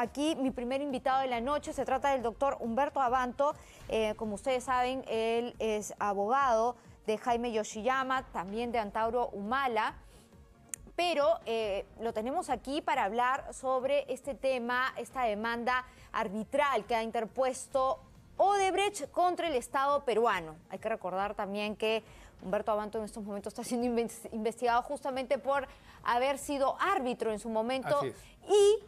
aquí mi primer invitado de la noche. Se trata del doctor Humberto Abanto. Eh, como ustedes saben, él es abogado de Jaime Yoshiyama, también de Antauro Humala. Pero eh, lo tenemos aquí para hablar sobre este tema, esta demanda arbitral que ha interpuesto Odebrecht contra el Estado peruano. Hay que recordar también que Humberto Abanto en estos momentos está siendo investigado justamente por haber sido árbitro en su momento y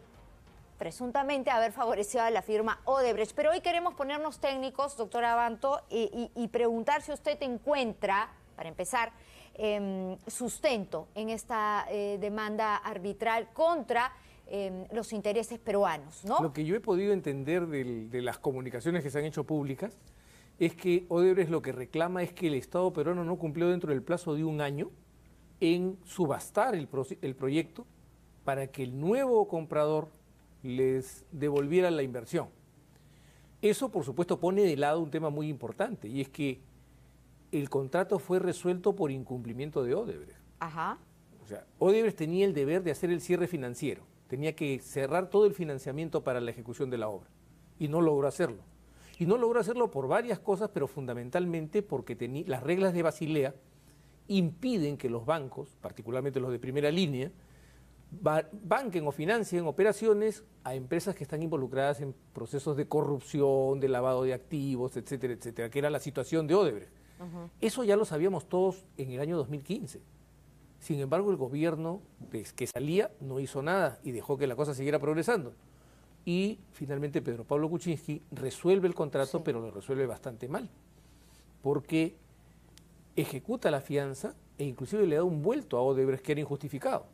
presuntamente haber favorecido a la firma Odebrecht. Pero hoy queremos ponernos técnicos, doctora Abanto, y, preguntar si usted encuentra, para empezar, em, sustento en esta eh, demanda arbitral contra em, los intereses peruanos, Lo que yo he podido entender de las comunicaciones que se han hecho públicas es que Odebrecht lo que reclama es que el Estado peruano no cumplió dentro del plazo de un año en subastar el proyecto para que el nuevo comprador les devolviera la inversión. Eso, por supuesto, pone de lado un tema muy importante, y es que el contrato fue resuelto por incumplimiento de Odebrecht. Ajá. O sea, Odebrecht tenía el deber de hacer el cierre financiero, tenía que cerrar todo el financiamiento para la ejecución de la obra, y no logró hacerlo. Y no logró hacerlo por varias cosas, pero fundamentalmente porque las reglas de Basilea impiden que los bancos, particularmente los de primera línea, banquen o financien operaciones a empresas que están involucradas en procesos de corrupción, de lavado de activos, etcétera, etcétera, que era la situación de Odebrecht. Eso ya lo sabíamos todos en el año 2015. Sin embargo, el gobierno que salía no hizo nada y dejó que la cosa siguiera progresando. Y finalmente Pedro Pablo Kuczynski resuelve el contrato, pero lo resuelve bastante mal, porque ejecuta la fianza e inclusive le da un vuelto a Odebrecht que era injustificado.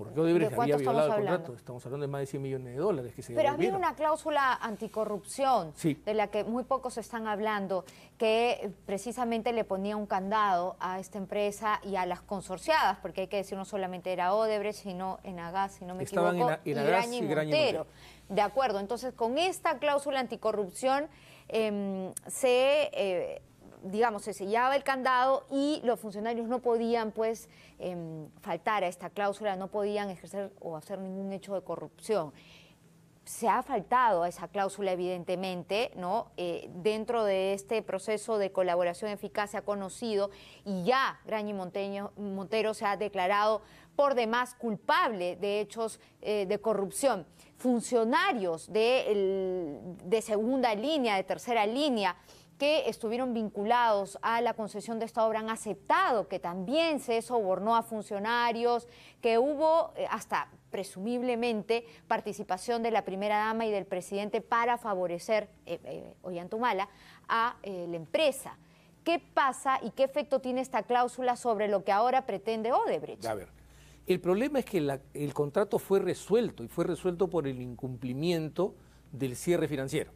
Porque Odebrecht había violado el contrato. Estamos hablando de más de 100 millones de dólares que se Pero había una cláusula anticorrupción de la que muy pocos están hablando, que precisamente le ponía un candado a esta empresa y a las consorciadas, porque hay que decir no solamente era Odebrecht, sino Enagás, si no me equivoco, en, en y, Graña Montero. De acuerdo, entonces con esta cláusula anticorrupción em, se... Eh, digamos, se sellaba el candado y los funcionarios no podían, pues, em, faltar a esta cláusula, no podían ejercer o hacer ningún hecho de corrupción. Se ha faltado a esa cláusula, evidentemente, ¿no? Eh, dentro de este proceso de colaboración eficaz se ha conocido y ya Grañi Monteño, Montero se ha declarado por demás culpable de hechos eh, de corrupción. Funcionarios de segunda línea, de tercera línea, que estuvieron vinculados a la concesión de esta obra han aceptado que también se sobornó a funcionarios, que hubo eh, hasta presumiblemente participación de la primera dama y del presidente para favorecer, hoy eh, eh, Antumala a la empresa. ¿Qué pasa y qué efecto tiene esta cláusula sobre lo que ahora pretende Odebrecht? A ver, el problema es que el contrato fue resuelto y fue resuelto por el incumplimiento del cierre financiero.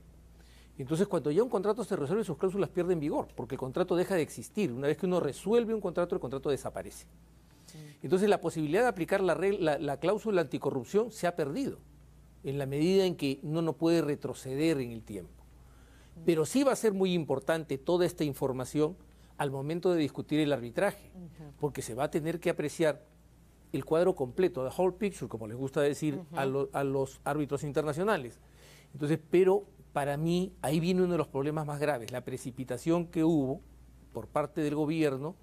Entonces, cuando ya un contrato se resuelve, sus cláusulas pierden vigor, porque el contrato deja de existir. Una vez que uno resuelve un contrato, el contrato desaparece. Entonces, la posibilidad de aplicar la, regla, la, cláusula anticorrupción se ha perdido, en la medida en que uno no puede retroceder en el tiempo. Pero sí va a ser muy importante toda esta información al momento de discutir el arbitraje, porque se va a tener que apreciar el cuadro completo, the whole picture, como les gusta decir a, a los árbitros internacionales. Entonces, pero para mí ahí viene uno de los problemas más graves, la precipitación que hubo por parte del gobierno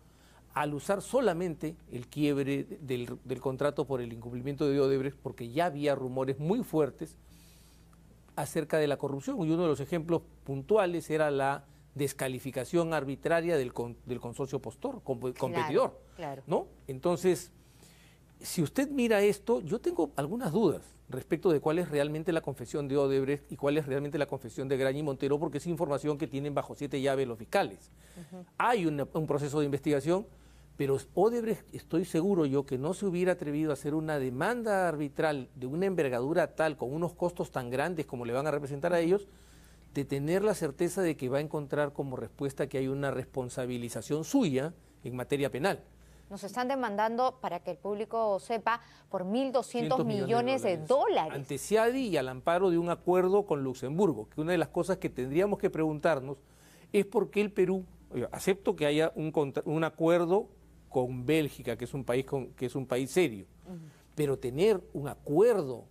al usar solamente el quiebre del, contrato por el incumplimiento de Odebrecht, porque ya había rumores muy fuertes acerca de la corrupción. Y uno de los ejemplos puntuales era la descalificación arbitraria del, consorcio postor, competidor. Claro. ¿no? Entonces, si usted mira esto, yo tengo algunas dudas respecto de cuál es realmente la confesión de Odebrecht y cuál es realmente la confesión de Graña y Montero, porque es información que tienen bajo siete llaves los fiscales. Hay un proceso de investigación, pero Odebrecht, estoy seguro yo, que no se hubiera atrevido a hacer una demanda arbitral de una envergadura tal, con unos costos tan grandes como le van a representar a ellos, de tener la certeza de que va a encontrar como respuesta que hay una responsabilización suya en materia penal. Nos están demandando, para que el público sepa, por 1.200 millones, de dólares. Ante CIADI y al amparo de un acuerdo con Luxemburgo, que una de las cosas que tendríamos que preguntarnos es por qué el Perú, acepto que haya un, acuerdo con Bélgica, que es un país, con, que es un país serio, pero tener un acuerdo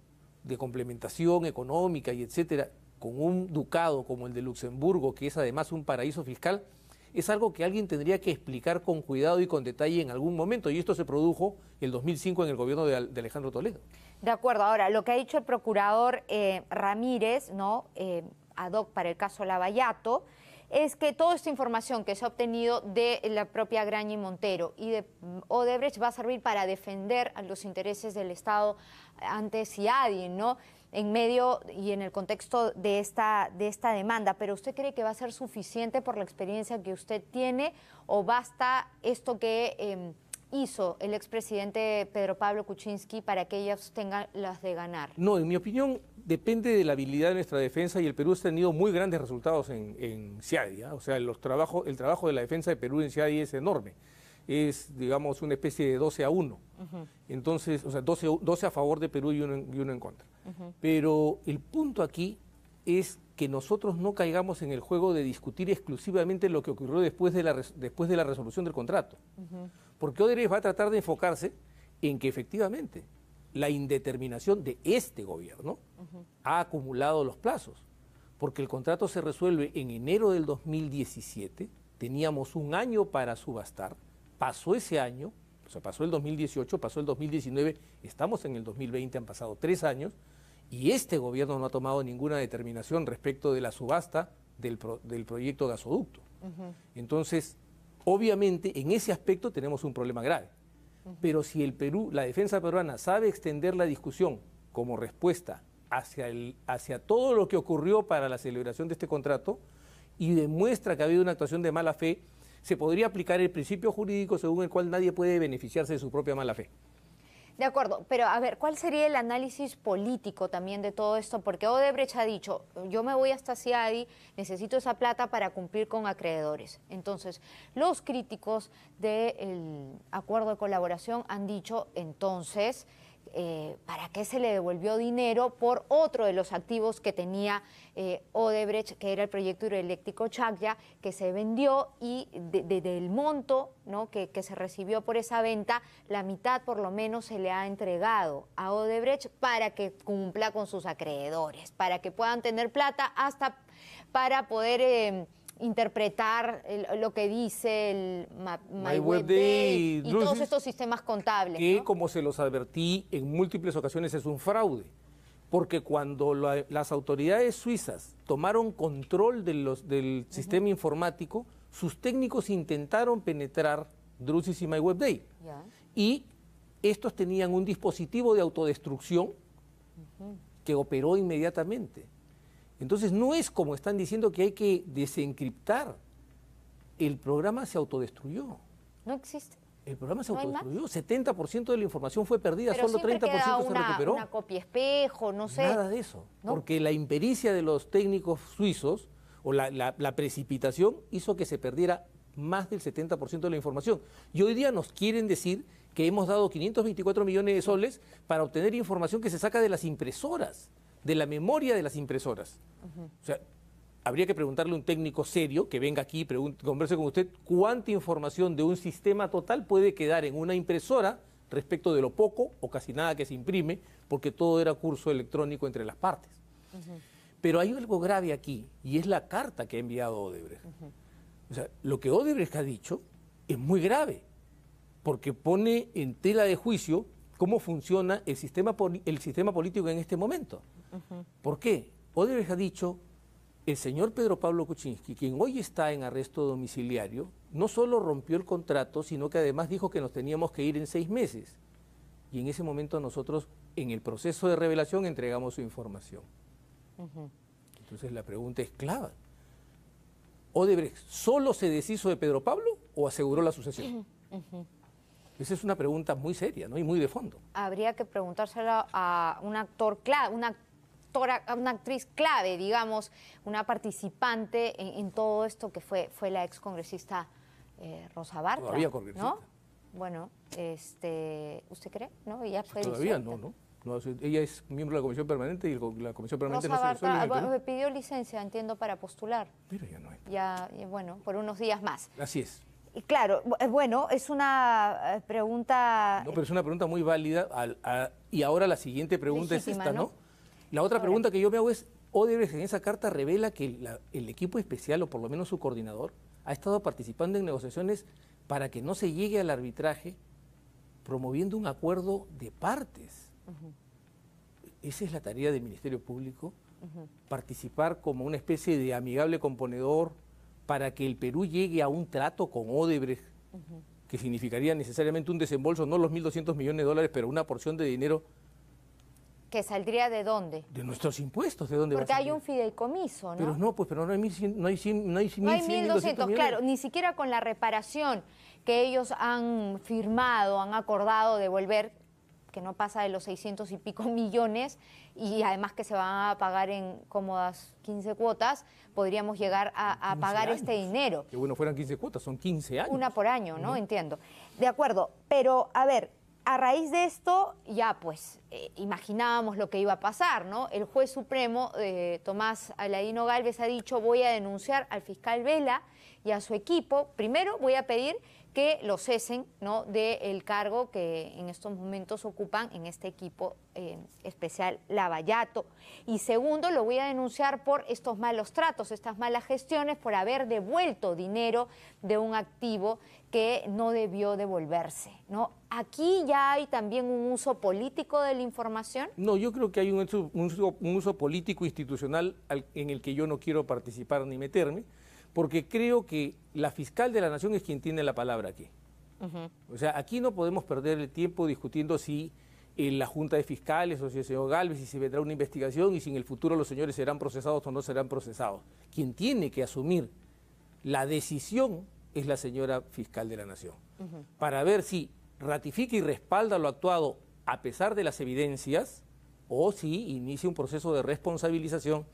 de complementación económica y etcétera con un ducado como el de Luxemburgo, que es además un paraíso fiscal, es algo que alguien tendría que explicar con cuidado y con detalle en algún momento. Y esto se produjo el 2005 en el gobierno de, Alejandro Toledo. De acuerdo. Ahora, lo que ha dicho el procurador eh, Ramírez, ¿no? Eh, ad hoc para el caso Lavallato, es que toda esta información que se ha obtenido de la propia Graña y Montero y de mm, Odebrecht va a servir para defender los intereses del Estado ante alguien ¿no? en medio y en el contexto de esta, de esta demanda, pero ¿usted cree que va a ser suficiente por la experiencia que usted tiene o basta esto que em, hizo el expresidente Pedro Pablo Kuczynski para que ellas tengan las de ganar? No, en mi opinión depende de la habilidad de nuestra defensa y el Perú ha tenido muy grandes resultados en, en CIADI, ¿ah? o sea, los trabajos, el trabajo de la defensa de Perú en CIADI es enorme es, digamos, una especie de 12 a 1. Entonces, o sea, 12, 12, a favor de Perú y uno en, contra. Pero el punto aquí es que nosotros no caigamos en el juego de discutir exclusivamente lo que ocurrió después de la, después de la resolución del contrato. Porque Odebrecht va a tratar de enfocarse en que efectivamente la indeterminación de este gobierno ha acumulado los plazos. Porque el contrato se resuelve en enero del 2017, teníamos un año para subastar, pasó ese año, o sea, pasó el 2018, pasó el 2019, estamos en el 2020, han pasado tres años, y este gobierno no ha tomado ninguna determinación respecto de la subasta del, proyecto gasoducto. Entonces, obviamente, en ese aspecto tenemos un problema grave. Pero si el Perú, la defensa peruana, sabe extender la discusión como respuesta hacia, el, hacia todo lo que ocurrió para la celebración de este contrato y demuestra que ha habido una actuación de mala fe, se podría aplicar el principio jurídico según el cual nadie puede beneficiarse de su propia mala fe. De acuerdo, pero a ver, ¿cuál sería el análisis político también de todo esto? Porque Odebrecht ha dicho, yo me voy hasta CIADI, necesito esa plata para cumplir con acreedores. Entonces, los críticos del acuerdo de colaboración han dicho, entonces, eh, para qué se le devolvió dinero por otro de los activos que tenía eh, Odebrecht, que era el proyecto hidroeléctrico Chagya, que se vendió y de, del monto que, se recibió por esa venta, la mitad por lo menos se le ha entregado a Odebrecht para que cumpla con sus acreedores, para que puedan tener plata hasta para poder... Em, interpretar lo que dice el MyWebDay y, todos estos sistemas contables. Que, como se los advertí en múltiples ocasiones, es un fraude. Porque cuando las autoridades suizas tomaron control de los, del sistema informático, sus técnicos intentaron penetrar Drusis y MyWebDay. Y estos tenían un dispositivo de autodestrucción que operó inmediatamente. Entonces no es como están diciendo que hay que desencriptar. El programa se autodestruyó. No existe. El programa se autodestruyó. 70% de la información fue perdida, solo 30% queda una, se recuperó. Una copia espejo, no sé. Nada de eso. Porque la impericia de los técnicos suizos o la, la precipitación hizo que se perdiera más del 70% de la información. Y hoy día nos quieren decir que hemos dado 524 millones de soles para obtener información que se saca de las impresoras de la memoria de las impresoras. O sea, habría que preguntarle a un técnico serio que venga aquí y converse con usted cuánta información de un sistema total puede quedar en una impresora respecto de lo poco o casi nada que se imprime, porque todo era curso electrónico entre las partes. Pero hay algo grave aquí, y es la carta que ha enviado Odebrecht. O sea, lo que Odebrecht ha dicho es muy grave, porque pone en tela de juicio cómo funciona el sistema político en este momento. ¿Por qué? Odebrecht ha dicho, el señor Pedro Pablo Kuczynski, quien hoy está en arresto domiciliario, no solo rompió el contrato, sino que además dijo que nos teníamos que ir en seis meses. Y en ese momento nosotros, en el proceso de revelación, entregamos su información. Entonces la pregunta es clave. ¿Odebrecht solo se deshizo de Pedro Pablo o aseguró la sucesión? Esa es una pregunta muy seria ¿no? y muy de fondo. Habría que preguntárselo a un actor clave, un actor una actriz clave, digamos, una participante en, todo esto que fue, fue la ex congresista eh, Rosa Bartra. Todavía congresista. Bueno, este, ¿usted cree? ¿No? ella fue Todavía no, ¿no? ella es miembro de la comisión permanente y la comisión permanente no Bartra, se ah, me pidió licencia, entiendo, para postular. Pero ya no hay. Ya, bueno, por unos días más. Así es. Y claro, eh, bueno, es una eh, pregunta. No, pero es una pregunta muy válida. y ahora la siguiente pregunta es esta, ¿no? La otra pregunta que yo me hago es, Odebrecht en esa carta revela que el equipo especial, o por lo menos su coordinador, ha estado participando en negociaciones para que no se llegue al arbitraje promoviendo un acuerdo de partes. Esa es la tarea del Ministerio Público, participar como una especie de amigable componedor para que el Perú llegue a un trato con Odebrecht, que significaría necesariamente un desembolso, no los 1.200 millones de dólares, pero una porción de dinero ¿Que saldría de dónde? De nuestros impuestos, ¿de dónde Porque hay un fideicomiso, ¿no? Pero no, pues, pero no hay 1.100, no hay, no hay 1.200, no hay 1.200 claro, ni siquiera con la reparación que ellos han firmado, han acordado devolver, que no pasa de los 600 y pico millones, y además que se van a pagar en cómodas 15 cuotas, podríamos llegar a, pagar este dinero. Que bueno, fueran 15 cuotas, son 15 años. Una por año, ¿no? Entiendo. De acuerdo, pero a ver, a raíz de esto, ya pues eh, imaginábamos lo que iba a pasar, ¿no? El juez supremo, eh, Tomás Aladino Galvez, ha dicho voy a denunciar al fiscal Vela y a su equipo. Primero voy a pedir que lo cesen ¿no? del el cargo que en estos momentos ocupan en este equipo eh, especial Lavallato. Y segundo, lo voy a denunciar por estos malos tratos, estas malas gestiones, por haber devuelto dinero de un activo que no debió devolverse. ¿no? ¿Aquí ya hay también un uso político de la información? No, yo creo que hay un uso, político institucional en el que yo no quiero participar ni meterme porque creo que la fiscal de la nación es quien tiene la palabra aquí. O sea, aquí no podemos perder el tiempo discutiendo si en eh, la Junta de Fiscales o si el señor Galvez, si se vendrá una investigación y si en el futuro los señores serán procesados o no serán procesados. Quien tiene que asumir la decisión es la señora fiscal de la Nación, para ver si ratifica y respalda lo actuado a pesar de las evidencias o si inicia un proceso de responsabilización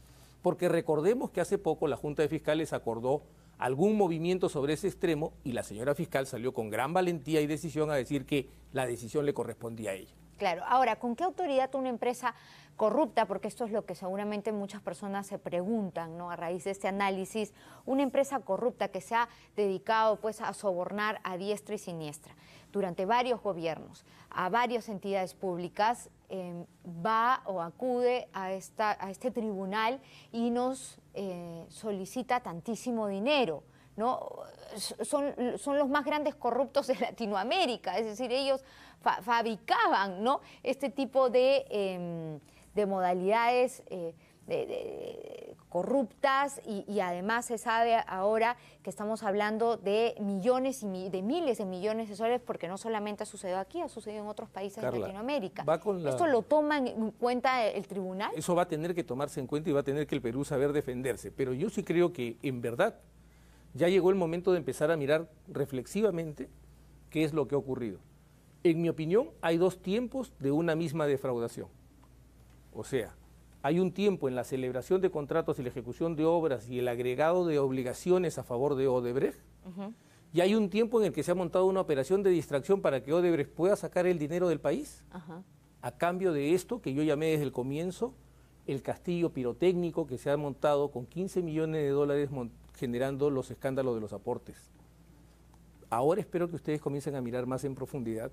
porque recordemos que hace poco la Junta de Fiscales acordó algún movimiento sobre ese extremo y la señora fiscal salió con gran valentía y decisión a decir que la decisión le correspondía a ella. Claro, ahora, ¿con qué autoridad una empresa corrupta, porque esto es lo que seguramente muchas personas se preguntan, ¿no? A raíz de este análisis, una empresa corrupta que se ha dedicado pues a sobornar a diestra y siniestra durante varios gobiernos, a varias entidades públicas, Em, va o acude a, esta, a este tribunal y nos eh, solicita tantísimo dinero. ¿no? Son, los más grandes corruptos de Latinoamérica, es decir, ellos fabricaban ¿no? este tipo de, em, modalidades. Eh, corruptas y, además se sabe ahora que estamos hablando de millones y de miles de millones de soles porque no solamente ha sucedido aquí, ha sucedido en otros países de Latinoamérica. ¿Esto lo toma en cuenta el tribunal? Eso va a tener que tomarse en cuenta y va a tener que el Perú saber defenderse, pero yo sí creo que en verdad ya llegó el momento de empezar a mirar reflexivamente qué es lo que ha ocurrido. En mi opinión, hay dos tiempos de una misma defraudación. O sea, hay un tiempo en la celebración de contratos y la ejecución de obras y el agregado de obligaciones a favor de Odebrecht, y hay un tiempo en el que se ha montado una operación de distracción para que Odebrecht pueda sacar el dinero del país, a cambio de esto que yo llamé desde el comienzo el castillo pirotécnico que se ha montado con 15 millones de dólares generando los escándalos de los aportes. Ahora espero que ustedes comiencen a mirar más en profundidad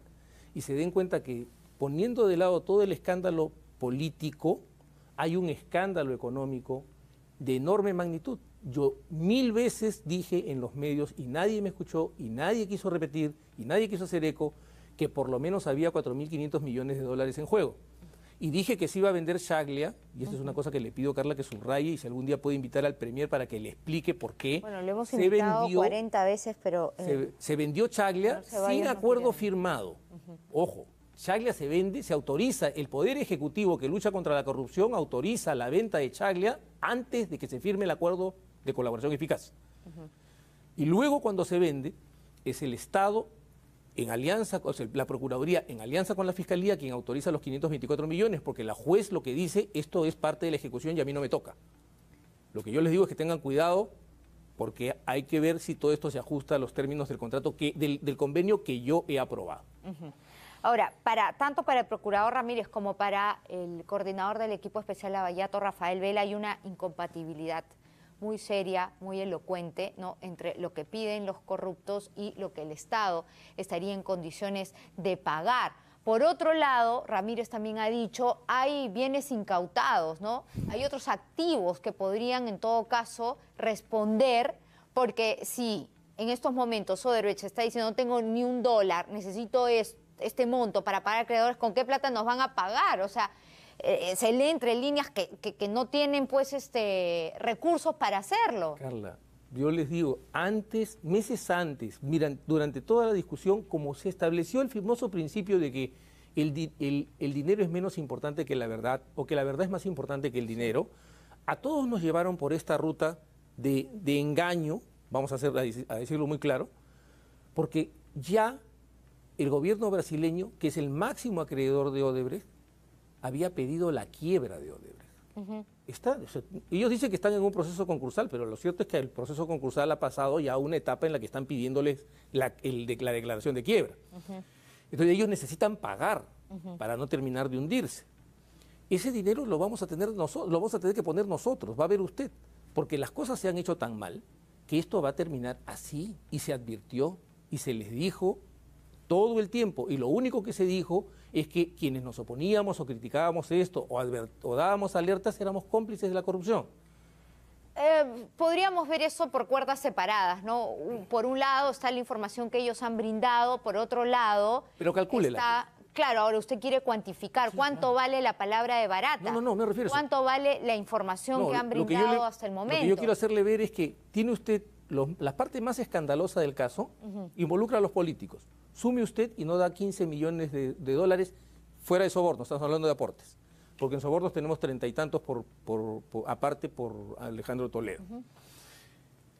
y se den cuenta que poniendo de lado todo el escándalo político, hay un escándalo económico de enorme magnitud. Yo mil veces dije en los medios y nadie me escuchó y nadie quiso repetir y nadie quiso hacer eco que por lo menos había 4.500 millones de dólares en juego. Y dije que se iba a vender Chaglia, y esto es una cosa que le pido a Carla que subraye, y si algún día puede invitar al Premier para que le explique por qué. se vendió, 40 veces, pero... se, vendió Chaglia sin acuerdo firmado. Ojo, Chaglia se vende, se autoriza, el Poder Ejecutivo que lucha contra la corrupción autoriza la venta de Chaglia antes de que se firme el acuerdo de colaboración eficaz. Y luego cuando se vende, es el Estado en alianza, o la Procuraduría en alianza con la Fiscalía quien autoriza los 524 millones, porque la juez lo que dice, esto es parte de la ejecución y a mí no me toca. Lo que yo les digo es que tengan cuidado porque hay que ver si todo esto se ajusta a los términos del contrato del, convenio que yo he aprobado. Ahora, para, tanto para el procurador Ramírez como para el coordinador del equipo especial Vallato, Rafael Vela, hay una incompatibilidad muy seria, muy elocuente, ¿no? entre lo que piden los corruptos y lo que el Estado estaría en condiciones de pagar. Por otro lado, Ramírez también ha dicho, hay bienes incautados, ¿no? Hay otros activos que podrían en todo caso responder, porque si en estos momentos Soderbech está diciendo no tengo ni un dólar, necesito esto, este monto para pagar creadores, ¿con qué plata nos van a pagar? O sea, eh, eh, se lee entre líneas que, no tienen pues este recursos para hacerlo. Carla, yo les digo, antes, meses antes, miran, durante toda la discusión, como se estableció el famoso principio de que el, el, dinero es menos importante que la verdad, o que la verdad es más importante que el dinero, a todos nos llevaron por esta ruta de, engaño, vamos a, hacer, a decirlo muy claro, porque ya el gobierno brasileño, que es el máximo acreedor de Odebrecht, había pedido la quiebra de Odebrecht. ellos dicen que están en un proceso concursal, pero lo cierto es que el proceso concursal ha pasado ya a una etapa en la que están pidiéndoles la, declaración de quiebra. Entonces ellos necesitan pagar para no terminar de hundirse. Ese dinero lo vamos a tener nosotros, lo vamos a tener que poner nosotros, va a ver usted, porque las cosas se han hecho tan mal que esto va a terminar así y se advirtió y se les dijo todo el tiempo. Y lo único que se dijo es que quienes nos oponíamos o criticábamos esto o, dábamos alertas éramos cómplices de la corrupción. Eh, podríamos ver eso por cuerdas separadas, ¿no? Por un lado está la información que ellos han brindado, por otro lado. Pero calcúlela. Está... Claro, ahora usted quiere cuantificar cuánto vale la palabra de barata. No, no, no, me refiero a eso. ¿Cuánto vale la información que han brindado hasta el momento? Lo que yo quiero hacerle ver es que tiene usted la parte más escandalosa del caso, involucra a los políticos sume usted y no da 15 millones de, dólares fuera de sobornos, estamos hablando de aportes, porque en sobornos tenemos treinta y tantos por, aparte por Alejandro Toledo.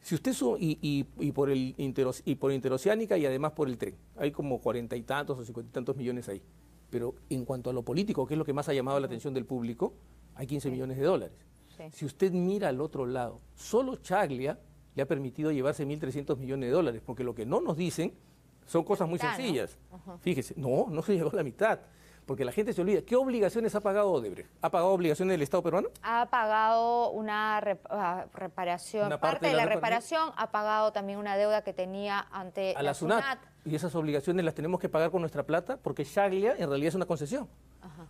Si usted y, por el por interoceánica y además por el tren, hay como cuarenta y tantos o cincuenta y tantos millones ahí. Pero en cuanto a lo político, que es lo que más ha llamado la atención del público, hay 15 millones de dólares. Si usted mira al otro lado, solo Chaglia le ha permitido llevarse 1.300 millones de dólares, porque lo que no nos dicen son cosas muy sencillas. Fíjese, no, no se llegó a la mitad. Porque la gente se olvida. ¿Qué obligaciones ha pagado Odebrecht? ¿Ha pagado obligaciones del Estado peruano? Ha pagado una ah, reparación, parte, de la, reparación, ha pagado también una deuda que tenía ante a la, SUNAT. Y esas obligaciones las tenemos que pagar con nuestra plata porque Shaglia en realidad es una concesión.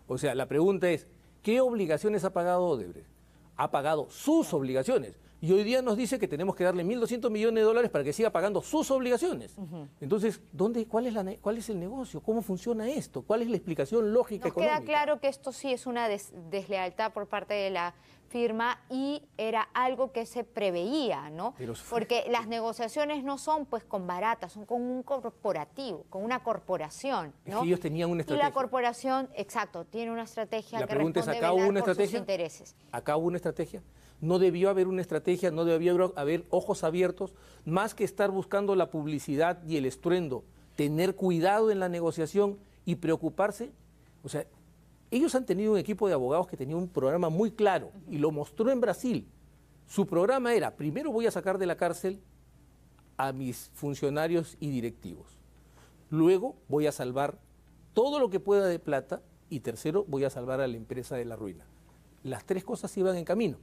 O sea, la pregunta es, ¿qué obligaciones ha pagado Odebrecht? Ha pagado sus obligaciones y hoy día nos dice que tenemos que darle 1.200 millones de dólares para que siga pagando sus obligaciones. Entonces, ¿dónde, cuál, es el negocio? ¿Cómo funciona esto? ¿Cuál es la explicación lógica? Nos queda claro que esto sí es una deslealtad por parte de la firma y era algo que se preveía, ¿no? Porque las negociaciones no son pues con baratas, son con un corporativo, con una corporación, ¿no? ellos tenían una estrategia. Y la corporación, exacto, tiene una estrategia la que pregunta es, una estrategia? sus intereses. ¿Acá hubo una estrategia? no debió haber una estrategia, no debió haber ojos abiertos, más que estar buscando la publicidad y el estruendo, tener cuidado en la negociación y preocuparse. O sea, ellos han tenido un equipo de abogados que tenía un programa muy claro y lo mostró en Brasil. Su programa era, primero voy a sacar de la cárcel a mis funcionarios y directivos. Luego voy a salvar todo lo que pueda de plata y tercero voy a salvar a la empresa de la ruina. Las tres cosas iban en camino.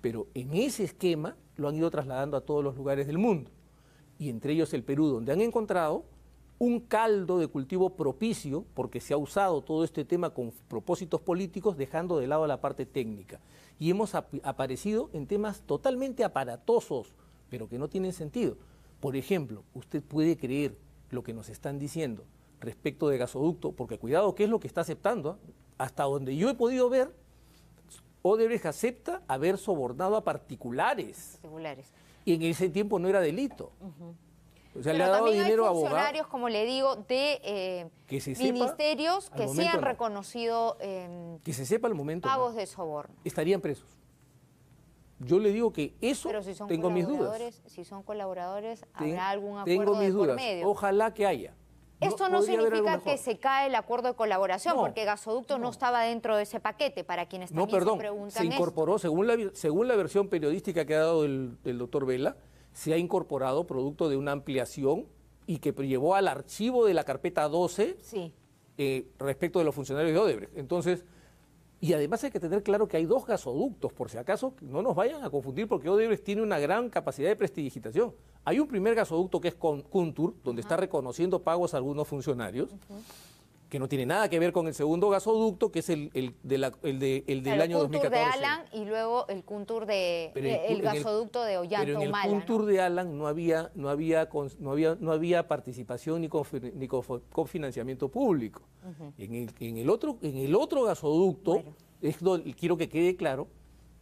Pero en ese esquema lo han ido trasladando a todos los lugares del mundo, y entre ellos el Perú, donde han encontrado un caldo de cultivo propicio, porque se ha usado todo este tema con propósitos políticos, dejando de lado la parte técnica. Y hemos aparecido en temas totalmente aparatosos, pero que no tienen sentido. Por ejemplo, usted puede creer lo que nos están diciendo respecto de gasoducto, porque cuidado, ¿qué es lo que está aceptando? ¿ah? Hasta donde yo he podido ver, Odebrecht acepta haber sobornado a particulares. Particulares. Y en ese tiempo no era delito. O sea, le ha dado dinero a abogados, como le digo, de ministerios eh, que se han reconocido eh, que sepa al momento pagos de soborno. Estarían presos. Yo le digo que eso Pero si son colaboradores, Si son colaboradores, habrá algún acuerdo tengo mis dudas. Ojalá que haya. Esto no significa que se cae el acuerdo de colaboración, porque gasoducto no. estaba dentro de ese paquete, para quienes también no, perdón, se incorporó, Según, la, según la versión periodística que ha dado el, doctor Vela, se ha incorporado producto de una ampliación y que llevó al archivo de la carpeta 12 eh, respecto de los funcionarios de Odebrecht. Entonces, y además hay que tener claro que hay dos gasoductos, por si acaso no nos vayan a confundir, porque Odebrecht tiene una gran capacidad de prestidigitación. Hay un primer gasoducto que es con Cuntur, donde está reconociendo pagos a algunos funcionarios, que no tiene nada que ver con el segundo gasoducto, que es el, del año la, el, de, del año de Alan y luego el de el, gasoducto de Ollanta Pero en el Cuntur de Alan no había, no había, no había, participación ni, cofinanciamiento público. en, el, otro, en el otro gasoducto, quiero que quede claro,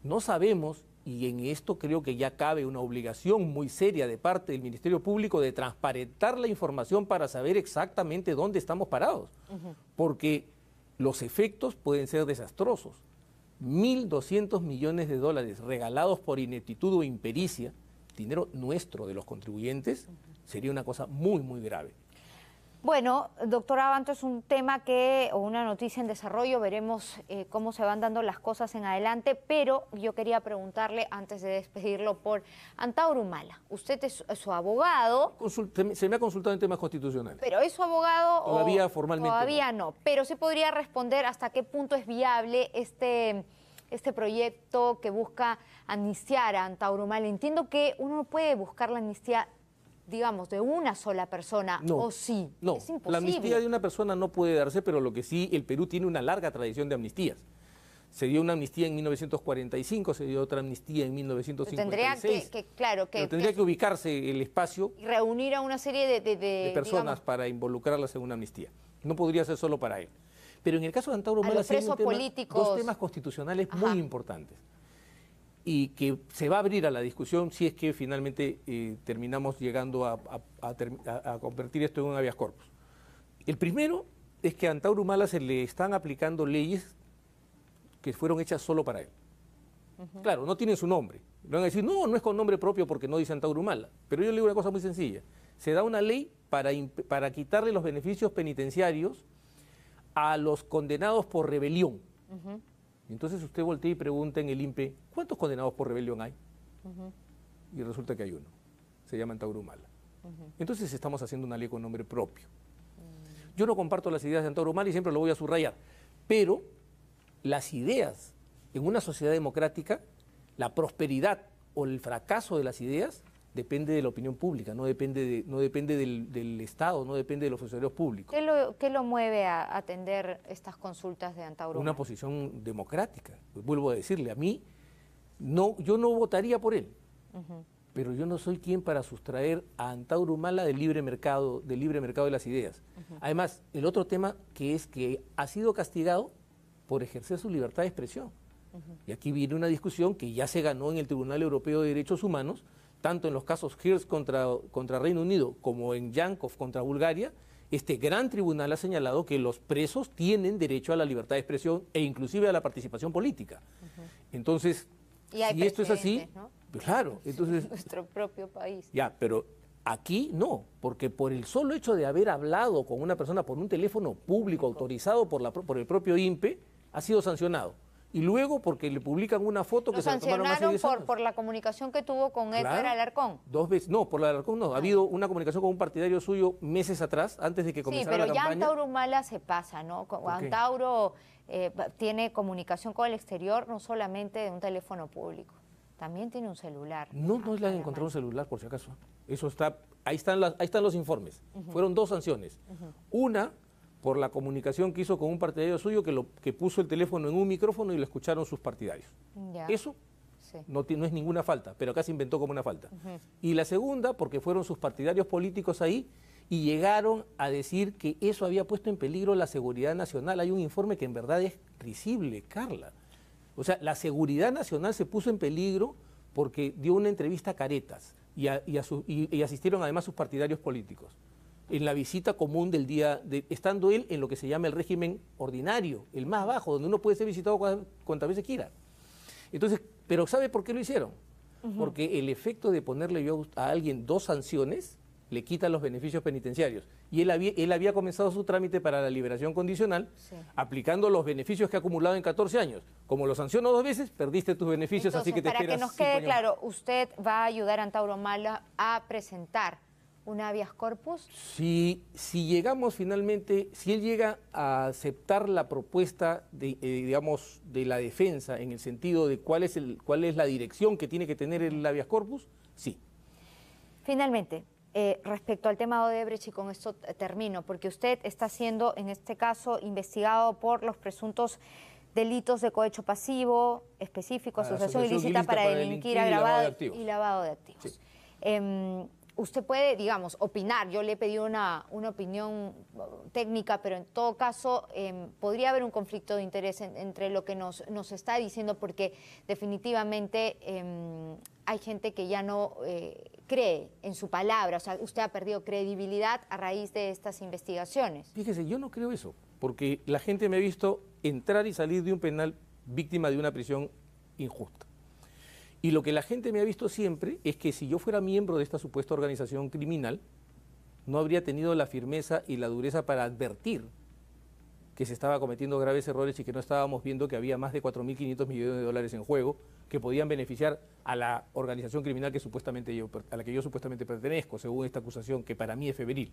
no sabemos y en esto creo que ya cabe una obligación muy seria de parte del Ministerio Público de transparentar la información para saber exactamente dónde estamos parados, porque los efectos pueden ser desastrosos. 1.200 millones de dólares regalados por ineptitud o impericia, dinero nuestro de los contribuyentes, sería una cosa muy, muy grave. Bueno, doctor Abanto, es un tema que, o una noticia en desarrollo, veremos eh, cómo se van dando las cosas en adelante, pero yo quería preguntarle, antes de despedirlo, por Antaurumala. Usted es su abogado. se me ha consultado en temas constitucionales. Pero es su abogado. Todavía o, formalmente. Todavía no. pero se podría responder hasta qué punto es viable este este proyecto que busca amnistiar a Antaurumala. Entiendo que uno puede buscar la amnistía digamos, de una sola persona, o sí. No, la amnistía de una persona no puede darse, pero lo que sí, el Perú tiene una larga tradición de amnistías. Se dio una amnistía en 1945, se dio otra amnistía en 1956. Pero tendría que, claro, que, tendría que, ubicarse el espacio. Y reunir a una serie de, de, personas para involucrarlas en una amnistía. No podría ser solo para él. Pero en el caso de Antauro Mala, hay dos temas constitucionales muy importantes y que se va a abrir a la discusión si es que finalmente eh, terminamos llegando a, convertir esto en un habeas corpus. El primero es que a Antauro se le están aplicando leyes que fueron hechas solo para él. Claro, no tienen su nombre. Le van a decir, no, no es con nombre propio porque no dice Antauro Pero yo le digo una cosa muy sencilla. Se da una ley para, quitarle los beneficios penitenciarios a los condenados por rebelión. Entonces usted voltea y pregunta en el INPE, ¿cuántos condenados por rebelión hay? Y resulta que hay uno, se llama Antaurumala. Entonces estamos haciendo una ley con nombre propio. Mm. Yo no comparto las ideas de Antaurumala y siempre lo voy a subrayar, pero las ideas en una sociedad democrática, la prosperidad o el fracaso de las ideas depende de la opinión pública, no depende, no depende del, Estado, no depende de los funcionarios públicos. ¿Qué lo, mueve a atender estas consultas de Antauro? Una posición democrática. vuelvo a decirle, a mí, no, yo no votaría por él. pero yo no soy quien para sustraer a Antauro Mala del libre mercado, del libre mercado de las ideas. Además, el otro tema que es que ha sido castigado por ejercer su libertad de expresión. Y aquí viene una discusión que ya se ganó en el Tribunal Europeo de Derechos Humanos tanto en los casos Hirsch contra, contra Reino Unido como en Yankov contra Bulgaria, este gran tribunal ha señalado que los presos tienen derecho a la libertad de expresión e inclusive a la participación política. Entonces, y esto es así, pues claro, entonces... Nuestro propio país. Ya, pero aquí no, porque por el solo hecho de haber hablado con una persona por un teléfono público autorizado por, la, por el propio INPE, ha sido sancionado y luego porque le publican una foto que se tomaron hace 10 por, por la comunicación que tuvo con Edgar Alarcón. Dos veces, no, por la Alarcón no. Ha ah. habido una comunicación con un partidario suyo meses atrás, antes de que comenzara la campaña. Sí, pero ya Antauro Mala se pasa, ¿no? Antauro eh, tiene comunicación con el exterior, no solamente de un teléfono público. También tiene un celular. No, no ah, le han encontrado un celular, por si acaso. Eso está, ahí están, las, ahí están los informes. Fueron dos sanciones. Una por la comunicación que hizo con un partidario suyo que, lo, que puso el teléfono en un micrófono y lo escucharon sus partidarios. Eso no, es ninguna falta, pero acá se inventó como una falta. Y la segunda, porque fueron sus partidarios políticos ahí y llegaron a decir que eso había puesto en peligro la seguridad nacional. Hay un informe que en verdad es risible, Carla. O sea, la seguridad nacional se puso en peligro porque dio una entrevista a caretas y, y asistieron además sus partidarios políticos en la visita común del día, de, estando él en lo que se llama el régimen ordinario, el más bajo, donde uno puede ser visitado cuantas, veces quiera. Entonces, pero ¿sabe por qué lo hicieron? Porque el efecto de ponerle a alguien dos sanciones le quita los beneficios penitenciarios. Y él había, él había comenzado su trámite para la liberación condicional aplicando los beneficios que ha acumulado en 14 años. Como lo sancionó dos veces, perdiste tus beneficios, así que te esperas. Para que nos quede claro, usted va a ayudar a Antauro Mala a presentar un habeas corpus? Si, si llegamos finalmente, si él llega a aceptar la propuesta de, eh, digamos, de la defensa en el sentido de cuál es, el, cuál es la dirección que tiene que tener el habeas corpus, sí. Finalmente, eh, respecto al tema de Odebrecht, y con esto termino, porque usted está siendo, en este caso, investigado por los presuntos delitos de cohecho pasivo específico, ah, asociación, ilícita, para, delinquir, agravado y lavado de activos. Em, usted puede, digamos, opinar. Yo le he pedido una, opinión uh, técnica, pero en todo caso em, podría haber un conflicto de interés entre lo que nos, nos, está diciendo, porque definitivamente em, hay gente que ya no eh, cree en su palabra. O sea, usted ha perdido credibilidad a raíz de estas investigaciones. Fíjese, yo no creo eso, porque la gente me ha visto entrar y salir de un penal víctima de una prisión injusta. Y lo que la gente me ha visto siempre es que si yo fuera miembro de esta supuesta organización criminal, no habría tenido la firmeza y la dureza para advertir que se estaba cometiendo graves errores y que no estábamos viendo que había más de 4.500 millones de dólares en juego que podían beneficiar a la organización criminal que supuestamente yo, a la que yo supuestamente pertenezco, según esta acusación que para mí es febril.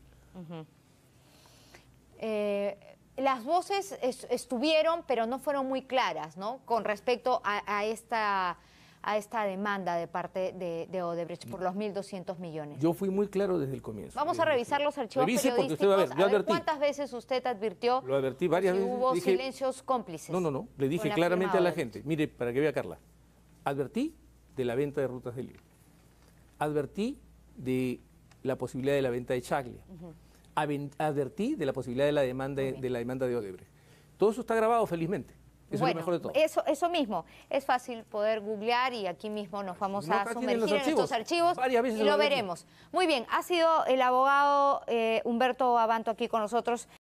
Eh, las voces estuvieron, pero no fueron muy claras, ¿no? Con respecto a esta a esta demanda de parte de, Odebrecht por los 1.200 millones? Yo fui muy claro desde el comienzo. Vamos a revisar los archivos periodísticos. ¿Cuántas veces usted advirtió? Lo hubo silencios cómplices. No, no, no. Le dije claramente a la gente. Mire, para que vea Carla. Advertí de la venta de rutas de libre. Advertí de la posibilidad de la venta de Chaglia. Advertí de la posibilidad de la demanda, de la demanda de Odebrecht. Todo eso está grabado, felizmente. Eso Eso, mismo. Es fácil poder googlear y aquí mismo nos vamos a sumergir en estos archivos y lo, veremos. Muy bien, ha sido el abogado eh, Humberto Avanto aquí con nosotros.